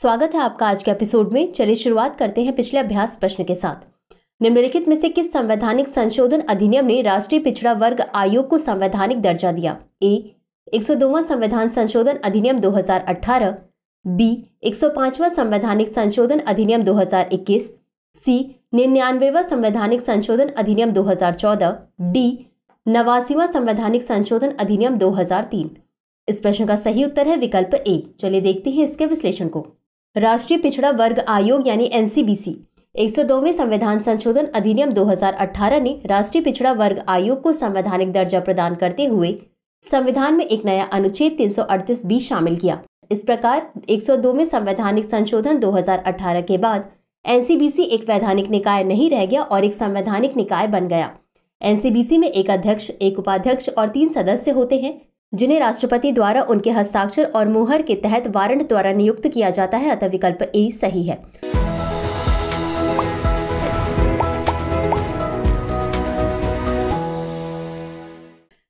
स्वागत है आपका आज के एपिसोड में चलिए शुरुआत करते हैं पिछले अभ्यास प्रश्न के साथ निम्नलिखित में से किस संवैधानिक संशोधन अधिनियम ने राष्ट्रीय पिछड़ा वर्ग आयोग को संवैधानिक दर्जा दिया ए एक संविधान संशोधन अधिनियम 2018 बी एक संवैधानिक संशोधन अधिनियम 2021 सी निन्यानवेवा संवैधानिक संशोधन अधिनियम 2014 डी नवासीवा संवैधानिक संशोधन अधिनियम 2003 इस प्रश्न का सही उत्तर है विकल्प ए चलिए देखते हैं इसके विश्लेषण को राष्ट्रीय पिछड़ा वर्ग आयोग यानी एनसीबीसी 102वें संविधान संशोधन अधिनियम 2018 ने राष्ट्रीय पिछड़ा वर्ग आयोग को संवैधानिक दर्जा प्रदान करते हुए संविधान में एक नया अनुच्छेद 338 बी शामिल किया इस प्रकार 102वें संवैधानिक संशोधन 2018 के बाद एनसीबीसी एक वैधानिक निकाय नहीं रह गया और एक संवैधानिक निकाय बन गया एनसीबीसी में एक अध्यक्ष एक उपाध्यक्ष और तीन सदस्य होते हैं जिन्हें राष्ट्रपति द्वारा उनके हस्ताक्षर और मुहर के तहत वारंट द्वारा नियुक्त किया जाता है अतः विकल्प ए सही है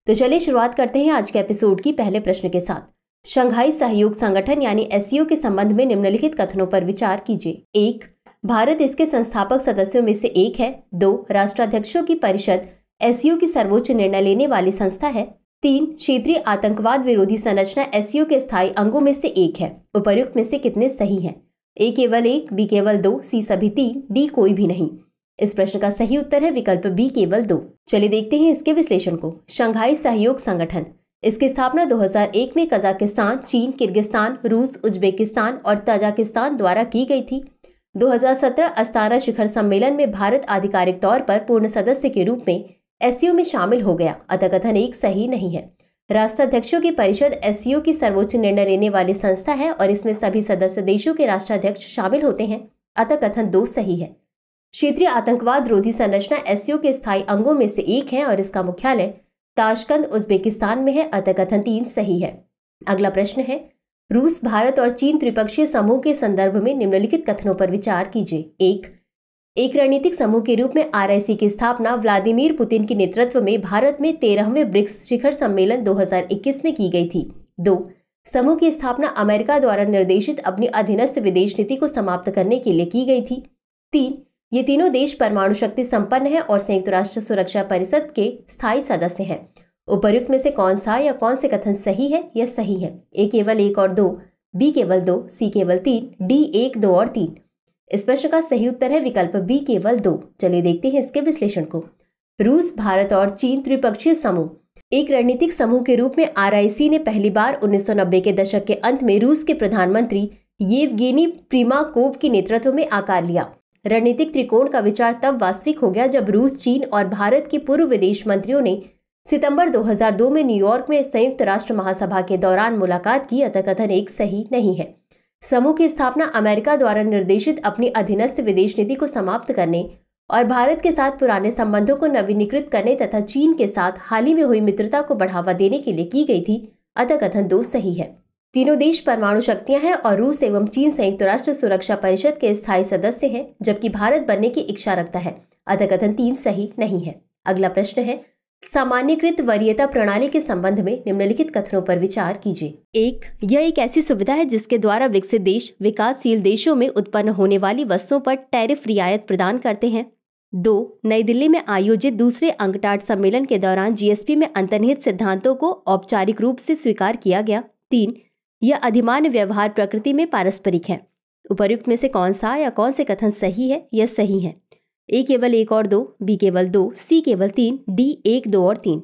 तो चलिए शुरुआत करते हैं आज के एपिसोड की पहले प्रश्न के साथ शंघाई सहयोग संगठन यानी एस के संबंध में निम्नलिखित कथनों पर विचार कीजिए एक भारत इसके संस्थापक सदस्यों में से एक है दो राष्ट्राध्यक्षों की परिषद एस की सर्वोच्च निर्णय लेने वाली संस्था है तीन क्षेत्रीय आतंकवाद विरोधी संरचना एस के स्थायी अंगों में से एक है उपर्युक्त में से कितने सही हैं ए केवल एक बी केवल दो सी सभी तीन डी कोई भी नहीं इस प्रश्न का सही उत्तर है विकल्प बी केवल दो चलिए देखते हैं इसके विश्लेषण को शंघाई सहयोग संगठन इसकी स्थापना 2001 में कजाकिस्तान चीन किर्गिस्तान रूस उज्बेकिस्तान और ताजाकिस्तान द्वारा की गई थी 2017 अस्ताना शिखर सम्मेलन में भारत आधिकारिक तौर पर पूर्ण सदस्य के रूप में एस में शामिल हो गया अतकथन एक सही नहीं है राष्ट्राध्यक्षों की परिषद एस की सर्वोच्च निर्णय लेने वाली संस्था है और इसमें सभी सदस्य देशों के राष्ट्राध्यक्ष शामिल होते हैं अतः कथन दो सही है क्षेत्रीय आतंकवाद रोधी संरचना एस के स्थायी अंगों में से एक है और इसका मुख्यालय ताशकंद उज्बेकिस्तान में है अतः कथन तीन सही है अगला प्रश्न है रूस भारत और चीन त्रिपक्षीय समूह के संदर्भ में निम्नलिखित कथनों पर विचार कीजिए एक एक रणनीतिक समूह के रूप में आरआईसी की स्थापना व्लादिमीर पुतिन के नेतृत्व में भारत में तेरहवें ब्रिक्स शिखर सम्मेलन 2021 में की गई थी दो समूह की स्थापना अमेरिका द्वारा निर्देशित अपनी अधीनस्थ विदेश नीति को समाप्त करने के लिए की गई थी तीन ये तीनों देश परमाणु शक्ति संपन्न है और संयुक्त राष्ट्र सुरक्षा परिषद के स्थायी सदस्य हैं उपर्युक्त में से कौन सा या कौन से कथन सही है या सही है ए केवल एक और दो बी केवल दो सी केवल तीन डी एक दो और तीन इस प्रश्न का सही उत्तर है विकल्प बी केवल दो चलिए देखते हैं इसके विश्लेषण को रूस भारत और चीन त्रिपक्षीय समूह एक रणनीतिक समूह के रूप में आर ने पहली बार उन्नीस के दशक के अंत में रूस के प्रधानमंत्री येवगेनी प्रीमाकोव के नेतृत्व में आकार लिया रणनीतिक त्रिकोण का विचार तब वास्तविक हो गया जब रूस चीन और भारत के पूर्व विदेश मंत्रियों ने सितंबर 2002 में न्यूयॉर्क में संयुक्त राष्ट्र महासभा के दौरान मुलाकात की अतकथन कथन एक सही नहीं है समूह की स्थापना अमेरिका द्वारा निर्देशित अपनी अधीनस्थ विदेश नीति को समाप्त करने और भारत के साथ पुराने संबंधों को नवीनीकृत करने तथा चीन के साथ हाल ही में हुई मित्रता को बढ़ावा देने के लिए की गई थी अतः कथन दो सही है तीनों देश परमाणु शक्तियां हैं और रूस एवं चीन संयुक्त राष्ट्र सुरक्षा परिषद के स्थायी सदस्य हैं जबकि भारत बनने की इच्छा रखता है अतः कथन तीन सही नहीं है अगला प्रश्न है सामान्यकृत वरीयता प्रणाली के संबंध में निम्नलिखित कथनों पर विचार कीजिए एक यह एक ऐसी सुविधा है जिसके द्वारा विकसित देश विकासशील देशों में उत्पन्न होने वाली वस्तुओं पर टैरिफ रियायत प्रदान करते हैं दो नई दिल्ली में आयोजित दूसरे अंकटाट सम्मेलन के दौरान जीएसपी में अंतर्निहित सिद्धांतों को औपचारिक रूप से स्वीकार किया गया तीन यह अधिमान व्यवहार प्रकृति में पारस्परिक है उपर्युक्त में से कौन सा या कौन से कथन सही है यह सही है ए केवल एक और दो बी केवल दो सी केवल तीन डी एक दो और तीन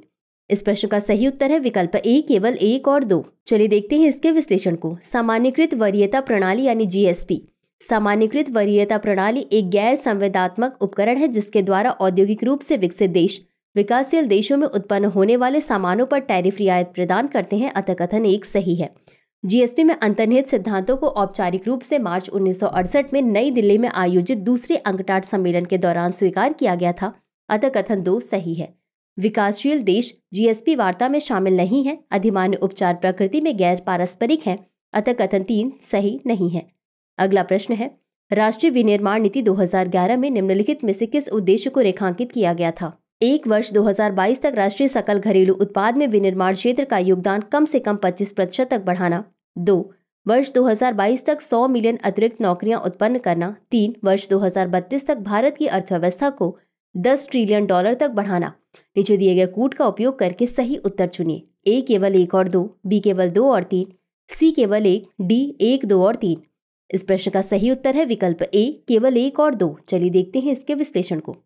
इस प्रश्न का सही उत्तर है विकल्प ए केवल एक और दो चलिए देखते हैं इसके विश्लेषण को सामान्यकृत वरीयता प्रणाली यानी जीएसपी सामान्यकृत वरीयता प्रणाली एक गैर संवेदात्मक उपकरण है जिसके द्वारा औद्योगिक रूप से विकसित देश विकासशील देशों में उत्पन्न होने वाले सामानों पर टैरिफ रियायत प्रदान करते हैं अतः कथन एक सही है जीएसपी में अंतर्निहित सिद्धांतों को औपचारिक रूप से मार्च 1968 में नई दिल्ली में आयोजित दूसरे अंकटाट सम्मेलन के दौरान स्वीकार किया गया था अतः कथन दो सही है विकासशील देश जीएसपी वार्ता में शामिल नहीं है अधिमान्य उपचार प्रकृति में गैर पारस्परिक है अतः कथन तीन सही नहीं है अगला प्रश्न है राष्ट्रीय विनिर्माण नीति 2011 में निम्नलिखित में से किस उद्देश्य को रेखांकित किया गया था एक वर्ष 2022 तक राष्ट्रीय सकल घरेलू उत्पाद में विनिर्माण क्षेत्र का योगदान कम से कम 25 प्रतिशत तक बढ़ाना दो वर्ष 2022 तक 100 मिलियन अतिरिक्त नौकरियां उत्पन्न करना तीन वर्ष 2032 तक भारत की अर्थव्यवस्था को 10 ट्रिलियन डॉलर तक बढ़ाना नीचे दिए गए कूट का उपयोग करके सही उत्तर चुनिए ए केवल एक और दो बी केवल दो और तीन सी केवल एक डी एक दो और तीन इस प्रश्न का सही उत्तर है विकल्प ए केवल एक और दो चलिए देखते हैं इसके विश्लेषण को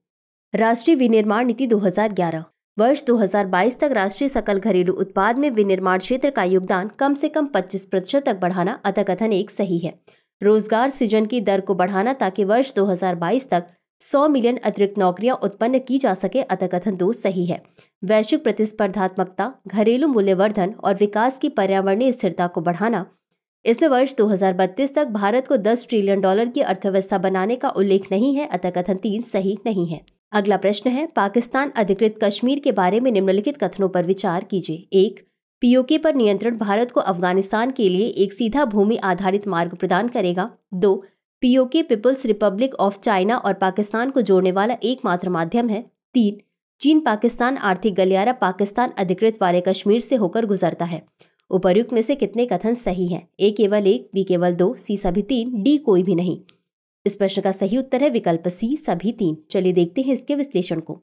राष्ट्रीय विनिर्माण नीति 2011 वर्ष 2022 तक राष्ट्रीय सकल घरेलू उत्पाद में विनिर्माण क्षेत्र का योगदान कम से कम 25 प्रतिशत तक बढ़ाना अथकथन एक सही है रोजगार सृजन की दर को बढ़ाना ताकि वर्ष 2022 तक 100 मिलियन अतिरिक्त नौकरियां उत्पन्न की जा सके अथकथन दो सही है वैश्विक प्रतिस्पर्धात्मकता घरेलू मूल्यवर्धन और विकास की पर्यावरणीय स्थिरता को बढ़ाना इसमें वर्ष 2032 तक भारत को 10 ट्रिलियन डॉलर की अर्थव्यवस्था बनाने का उल्लेख नहीं है अतः कथन तीन सही नहीं है अगला प्रश्न है पाकिस्तान अधिकृत कश्मीर के बारे में निम्नलिखित कथनों पर विचार कीजिए एक पीओके पर नियंत्रण भारत को अफगानिस्तान के लिए एक सीधा भूमि आधारित मार्ग प्रदान करेगा दो POK People's Republic of China और पाकिस्तान को जोड़ने वाला एकमात्र माध्यम है तीन चीन पाकिस्तान आर्थिक गलियारा पाकिस्तान अधिकृत वाले कश्मीर से होकर गुजरता है उपर्युक्त में से कितने कथन सही हैं ए केवल एक बी केवल दो सी सभी तीन डी कोई भी नहीं इस प्रश्न का सही उत्तर है विकल्प सी सभी तीन चलिए देखते हैं इसके विश्लेषण को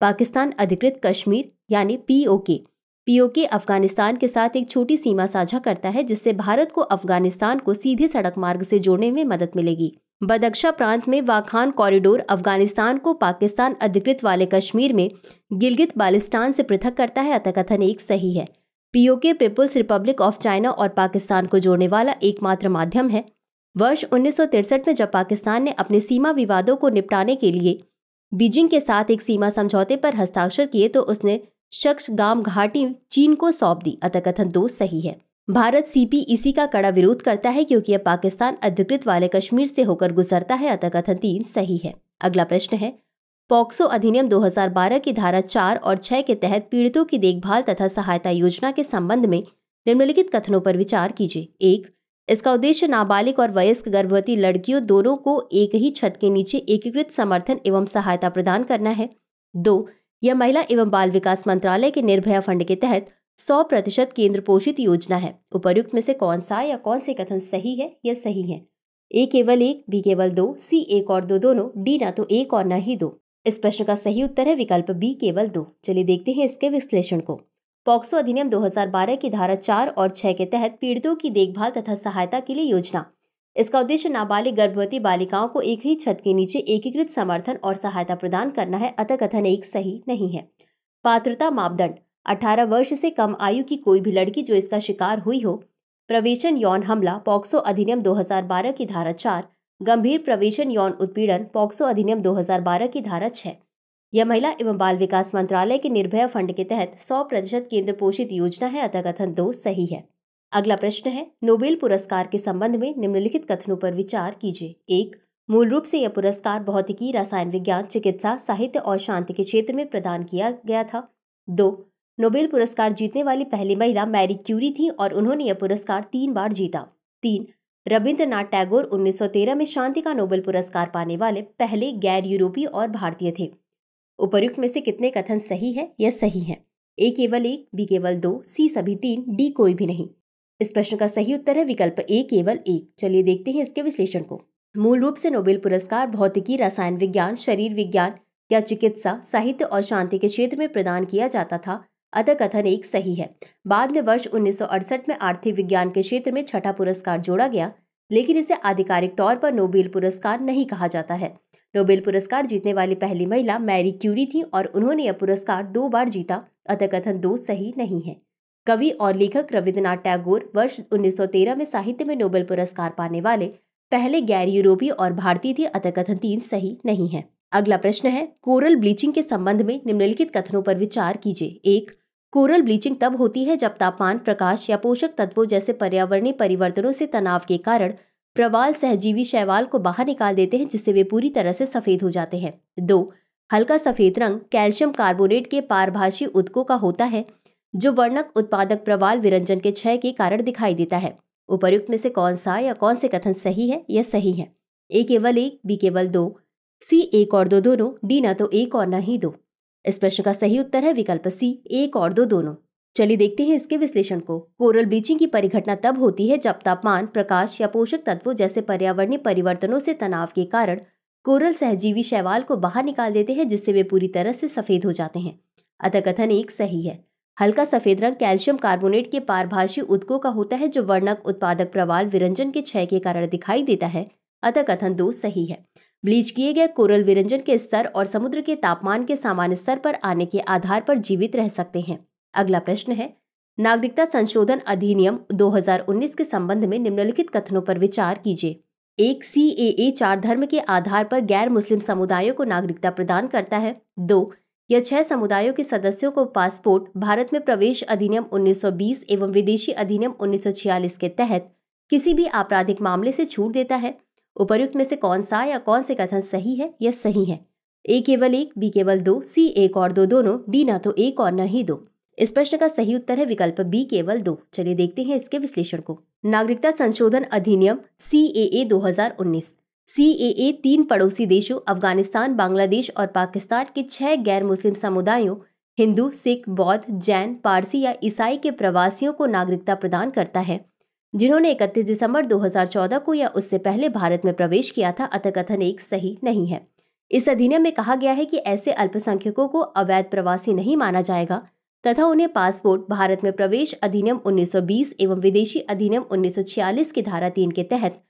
पाकिस्तान अधिकृत कश्मीर यानी पीओके पीओके अफगानिस्तान के साथ एक छोटी सीमा साझा करता है जिससे भारत को अफगानिस्तान को सीधे सड़क मार्ग से जोड़ने में मदद मिलेगी बदक्षा प्रांत में वाखान कॉरिडोर अफगानिस्तान को पाकिस्तान अधिकृत वाले कश्मीर में गिलगित बालिस्तान से पृथक करता है अतः कथन एक सही है POK People's Republic of China और पाकिस्तान को जोड़ने वाला एकमात्र माध्यम है वर्ष उन्नीस में जब पाकिस्तान ने अपने सीमा विवादों को निपटाने के लिए बीजिंग के साथ एक सीमा समझौते पर हस्ताक्षर किए तो उसने शख्स गाम घाटी चीन को सौंप दी अतः कथन दो सही है भारत सीपीईसी का कड़ा विरोध करता है क्योंकि अब पाकिस्तान अधिकृत वाले कश्मीर से होकर गुजरता है अतः कथन तीन सही है अगला प्रश्न है पॉक्सो अधिनियम 2012 की धारा चार और छह के तहत पीड़ितों की देखभाल तथा सहायता योजना के संबंध में निम्नलिखित कथनों पर विचार कीजिए एक इसका उद्देश्य नाबालिग और वयस्क गर्भवती लड़कियों दोनों को एक ही छत के नीचे एकीकृत समर्थन एवं सहायता प्रदान करना है दो यह महिला एवं बाल विकास मंत्रालय के निर्भया फंड के तहत सौ प्रतिशत केंद्र पोषित योजना है उपर्युक्त में से कौन सा या कौन से कथन सही है या सही है ए केवल एक बी केवल दो सी एक और दो दोनों डी ना तो एक और ना ही दो इस प्रश्न का सही उत्तर है विकल्प बी केवल दो चलिए देखते हैं इसके विश्लेषण को पॉक्सो अधिनियम 2012 की धारा चार और छह के तहत पीड़ितों की देखभाल तथा सहायता के लिए योजना इसका उद्देश्य नाबालिग गर्भवती बालिकाओं को एक ही छत के नीचे एकीकृत समर्थन और सहायता प्रदान करना है अतः कथन एक सही नहीं है पात्रता मापदंड 18 वर्ष से कम आयु की कोई भी लड़की जो इसका शिकार हुई हो प्रवेशन यौन हमला पॉक्सो अधिनियम 2012 की धारा चार गंभीर प्रवेशन यौन उत्पीड़न पॉक्सो अधिनियम 2012 की धारा छह यह महिला एवं बाल विकास मंत्रालय के निर्भया फंड के तहत सौ प्रतिशत केंद्र पोषित योजना है अतः कथन दो सही है अगला प्रश्न है नोबेल पुरस्कार के संबंध में निम्नलिखित कथनों पर विचार कीजिए एक मूल रूप से यह पुरस्कार भौतिकी रसायन विज्ञान चिकित्सा साहित्य और शांति के क्षेत्र में प्रदान किया गया था दो नोबेल पुरस्कार जीतने वाली पहली महिला मैरी क्यूरी थी और उन्होंने यह पुरस्कार तीन बार जीता तीन रविंद्रनाथ टैगोर 1913 में शांति का नोबेल पुरस्कार पाने वाले पहले गैर यूरोपीय और भारतीय थे उपर्युक्त में से कितने कथन सही है या सही है ए केवल एक बी केवल दो सी सभी तीन डी कोई भी नहीं इस प्रश्न का सही उत्तर है विकल्प ए केवल एक चलिए देखते हैं इसके विश्लेषण को मूल रूप से नोबेल पुरस्कार भौतिकी रसायन विज्ञान शरीर विज्ञान या चिकित्सा साहित्य और शांति के क्षेत्र में प्रदान किया जाता था अतः कथन एक सही है बाद में वर्ष 1968 में आर्थिक विज्ञान के क्षेत्र में छठा पुरस्कार जोड़ा गया लेकिन इसे आधिकारिक तौर पर नोबेल पुरस्कार नहीं कहा जाता है नोबेल पुरस्कार जीतने वाली पहली महिला मैरी क्यूरी थी और उन्होंने यह पुरस्कार दो बार जीता अतः कथन दो सही नहीं है कवि और लेखक रविन्द्रनाथ टैगोर वर्ष 1913 में साहित्य में नोबेल पुरस्कार पाने वाले पहले गैर यूरोपीय और भारतीय थे अतः कथन तीन सही नहीं है अगला प्रश्न है कोरल ब्लीचिंग के संबंध में निम्नलिखित कथनों पर विचार कीजिए एक कोरल ब्लीचिंग तब होती है जब तापमान प्रकाश या पोषक तत्वों जैसे पर्यावरणीय परिवर्तनों से तनाव के कारण प्रवाल सहजीवी शैवाल को बाहर निकाल देते हैं जिससे वे पूरी तरह से सफ़ेद हो जाते हैं दो हल्का सफ़ेद रंग कैल्शियम कार्बोनेट के पारभाषी उदकों का होता है जो वर्णक उत्पादक प्रवाल विरंजन के क्षय के कारण दिखाई देता है उपर्युक्त में से कौन सा या कौन से कथन सही है या सही है ए केवल एक बी केवल दो सी एक और दो दोनों डी ना तो एक और ना ही दो इस प्रश्न का सही उत्तर है विकल्प सी एक और दो दोनों चलिए देखते हैं इसके विश्लेषण को कोरल ब्लीचिंग की परिघटना तब होती है जब तापमान प्रकाश या पोषक तत्वों जैसे पर्यावरणीय परिवर्तनों से तनाव के कारण कोरल सहजीवी शैवाल को बाहर निकाल देते हैं जिससे वे पूरी तरह से सफेद हो जाते हैं अतः कथन एक सही है हल्का सफेद रंग कैल्शियम कार्बोनेट के पारभाषी उदकों का होता है जो वर्णक उत्पादक प्रवाल विरंजन के क्षय के कारण दिखाई देता है अतः कथन दो सही है ब्लीच किए गए कोरल विरंजन के स्तर और समुद्र के तापमान के सामान्य स्तर पर आने के आधार पर जीवित रह सकते हैं अगला प्रश्न है नागरिकता संशोधन अधिनियम 2019 के संबंध में निम्नलिखित कथनों पर विचार कीजिए एक सी ए ए चार धर्म के आधार पर गैर मुस्लिम समुदायों को नागरिकता प्रदान करता है दो यह छह समुदायों के सदस्यों को पासपोर्ट भारत में प्रवेश अधिनियम 1920 एवं विदेशी अधिनियम 1946 के तहत किसी भी आपराधिक मामले से छूट देता है उपर्युक्त में से कौन सा या कौन से कथन सही है या सही है ए केवल एक बी केवल दो सी एक और दो दोनों डी ना तो एक और न ही दो इस प्रश्न का सही उत्तर है विकल्प बी केवल दो चलिए देखते हैं इसके विश्लेषण को नागरिकता संशोधन अधिनियम सी ए ए दो हजार उन्नीस सी ए ए तीन पड़ोसी देशों अफगानिस्तान बांग्लादेश और पाकिस्तान के छह गैर मुस्लिम समुदायों हिंदू सिख बौद्ध जैन पारसी या ईसाई के प्रवासियों को नागरिकता प्रदान करता है जिन्होंने 31 दिसंबर 2014 को या उससे पहले भारत में प्रवेश किया था अतः कथन एक सही नहीं है इस अधिनियम में कहा गया है कि ऐसे अल्पसंख्यकों को अवैध प्रवासी नहीं माना जाएगा तथा उन्हें पासपोर्ट भारत में प्रवेश अधिनियम 1920 एवं विदेशी अधिनियम 1946 की धारा तीन के तहत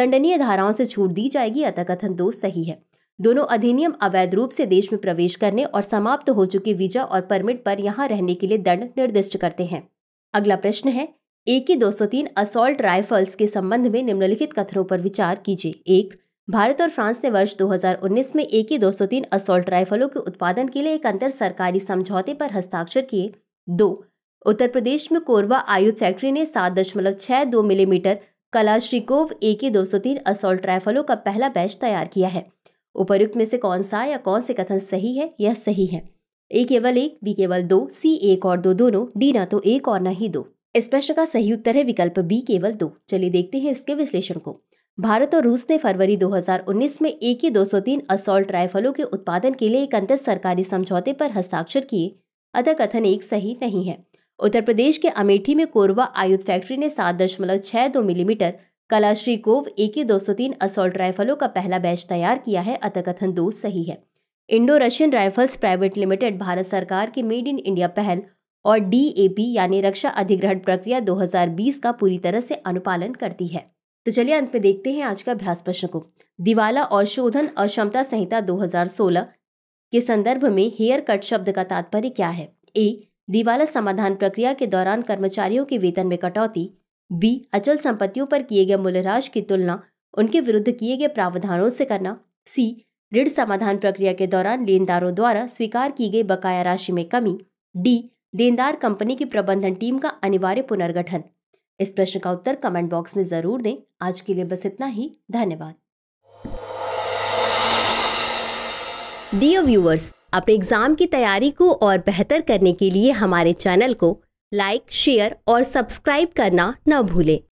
दंडनीय धाराओं से छूट दी जाएगी अतः कथन दो सही है दोनों अधिनियम अवैध रूप से देश में प्रवेश करने और समाप्त हो चुके वीजा और परमिट पर यहाँ रहने के लिए दंड निर्दिष्ट करते हैं अगला प्रश्न है ए के 203 असॉल्ट राइफल्स के संबंध में निम्नलिखित कथनों पर विचार कीजिए एक भारत और फ्रांस ने वर्ष 2019 में ए के 203 असॉल्ट राइफलों के उत्पादन के लिए एक अंतर सरकारी समझौते पर हस्ताक्षर किए दो उत्तर प्रदेश में कोरबा आयुध फैक्ट्री ने सात दशमलव छह दो मिलीमीटर कलाश्रिकोव ए के 203 असॉल्ट राइफलों का पहला बैच तैयार किया है उपयुक्त में से कौन सा या कौन से कथन सही है यह सही है ए केवल एक बी केवल दो सी एक और दो दोनों डी ना तो एक और ना ही दो इस प्रश्न का सही उत्तर है विकल्प बी केवल दो चलिए देखते हैं इसके विश्लेषण को भारत और रूस ने फरवरी 2019 में दो सौ 203 असॉल्ट राइफलों के उत्पादन के लिए एक अंतर सरकारी समझौते पर हस्ताक्षर किए अतः कथन एक सही नहीं है उत्तर प्रदेश के अमेठी में कोरवा आयुध फैक्ट्री ने सात दशमलव छह दो मिलीमीटर कलाश्री कोव एक ही दो सौ तीन असॉल्ट राइफलों का पहला बैच तैयार किया है अतः कथन दो सही है Indo Russian rifles private limited Bharat सरकार की मेड इन इंडिया पहल और डीएपी यानी रक्षा अधिग्रहण प्रक्रिया 2020 का पूरी तरह से अनुपालन करती है तो चलिए अंत में देखते हैं आज का अभ्यास प्रश्न को दिवाला और शोधन अक्षमता संहिता 2016 के संदर्भ में हेयर कट शब्द का तात्पर्य क्या है ए दिवाला समाधान प्रक्रिया के दौरान कर्मचारियों के वेतन में कटौती बी अचल संपत्तियों पर किए गए राश की तुलना उनके विरुद्ध किए गए प्रावधानों से करना सी ऋण समाधान प्रक्रिया के दौरान लेनदारों द्वारा स्वीकार की गई बकाया राशि में कमी डी देनदार कंपनी की प्रबंधन टीम का अनिवार्य पुनर्गठन इस प्रश्न का उत्तर कमेंट बॉक्स में जरूर दें आज के लिए बस इतना ही धन्यवाद डियर व्यूअर्स अपने एग्जाम की तैयारी को और बेहतर करने के लिए हमारे चैनल को लाइक शेयर और सब्सक्राइब करना न भूलें